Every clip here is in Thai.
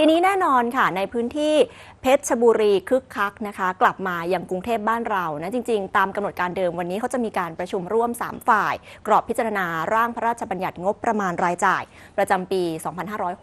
ทีนี้แน่นอนค่ะในพื้นที่เพชรบุรีคึกคักนะคะกลับมาอย่างกรุงเทพบ้านเรานะจริง ๆ ตามกำหนดการเดิมวันนี้ เขาจะมีการประชุมร่วม 3 ฝ่ายกรอบพิจารณา ร่างพระราชบัญญัติงบประมาณรายจ่ายประจำปี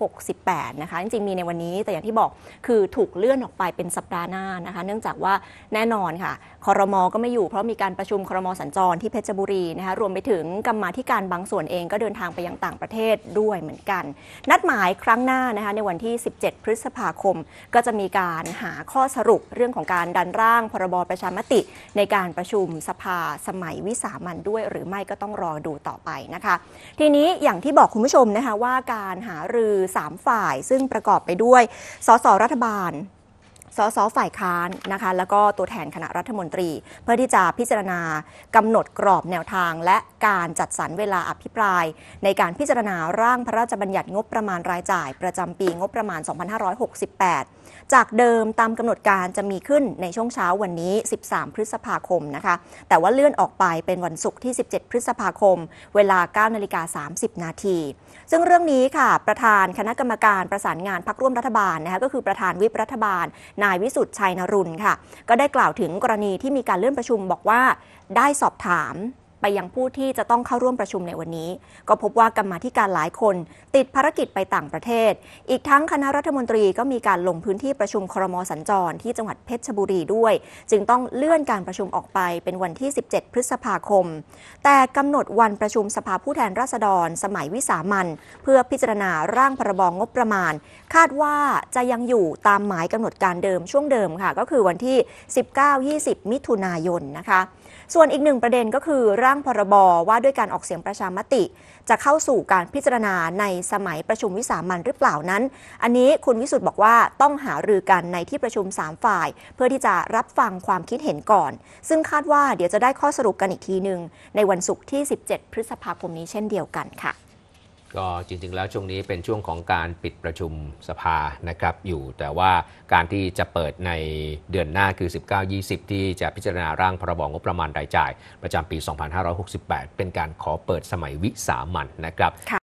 2568 นะคะจริง ๆมีในวันนี้แต่อย่างที่บอกคือถูกเลื่อนออกไปเป็นสัปดาห์หน้านะคะ เนื่องจากว่าแน่นอนค่ะคอรมอก็ไม่อยู่เพราะมีการประชุมคอรมอสัญจรที่เพชรบุรีนะคะรวมไปถึงกรรมาธิการบางส่วนเองก็เดินทางไปยังต่างประเทศด้วยเหมือนกัน นัดหมายครั้งหน้านะคะในวันที่ 17 7พฤษภาคมก็จะมีการหาข้อสรุปเรื่องของการดันร่างพรบประชามติ ในการประชุมสภาสมัยวิสามันด้วยหรือไม่ก็ต้องรอดูต่อไปนะคะ ทีนี้อย่างที่บอกคุณผู้ชมนะคะว่าการหารือ 3 ฝ่ายซึ่งประกอบไปด้วยสสรัฐบาลสสฝ่ายค้านนะคะแล้วก็ตัวแทนคณะรัฐมนตรี เพื่อที่จะพิจารณากำหนดกรอบแนวทางและการจัดสรรเวลาอภิปราย ในการพิจารณาร่างพระราชบัญญัติงบประมาณรายจ่าย ประจำปีงบประมาณ 2568 จากเดิมตามกำหนดการจะมีขึ้นในช่วงเช้าวันนี้ 13 พฤษภาคมนะคะ แต่ว่าเลื่อนออกไปเป็นวันศุกร์ที่ 17 พฤษภาคม เวลา9นาฬิกา 30 นาทีซึ่งเรื่องนี้ค่ะ ประธานคณะกรรมการประสานงานพักร่วมรัฐบาลนะคะก็คือประธานวิปรัฐบาลนนายวิสุทธ์ชัยนรุนค่ะ ก็ได้กล่าวถึงกรณีที่มีการเลื่อนประชุมบอกว่า ได้สอบถามไปยังผู้ที่จะต้องเข้าร่วมประชุมในวันนี้ ก็พบว่ากรรมาการหลายคน ติดภารกิจไปต่างประเทศ อีกทั้งคณะรัฐมนตรีก็มีการลงพื้นที่ประชุมครมสัญจร ที่จังหวัดเพชรบุรีด้วย จึงต้องเลื่อนการประชุมออกไปเป็นวันที่ 17 พฤษภาคม แต่กำหนดวันประชุมสภาผู้แทนราษฎร สมัยวิสามันเพื่อพิจารณาร่างพรบงงบประมาณ คาดว่าจะยังอยู่ตามหมายกำหนดการเดิมช่วงเดิมค่ะ ก็คือวันที่ 19-20 มิถุนายนนะคะ ส่วนอีกหนึ่งประเด็นก็คือร่างางพรบว่าด้วยการออกเสียงประชามติ จะเข้าสู่การพิจารณาในสมัยประชุมวิสามันหรือเปล่านั้น อันนี้คุณวิสุทธ์บอกว่าต้องหารือกันในที่ประชุม 3 ฝ่าย เพื่อที่จะรับฟังความคิดเห็นก่อน ซึ่งคาดว่าเดี๋ยวจะได้ข้อสรุปกันอีกทีหนึ่งในวันศุกร์ที่ 17 พฤษภาคมนี้เช่นเดียวกันค่ะก็จริง ๆแล้วช่วงนี้เป็นช่วงของการปิดประชุมสภานะครับ อยู่แต่ว่าการที่จะเปิดในเดือนหน้าคือ 19-20 ที่จะพิจารณาร่างพรบงบประมาณรายจ่ายประจำปี 2568 เป็นการขอเปิดสมัยวิสามันนะครับ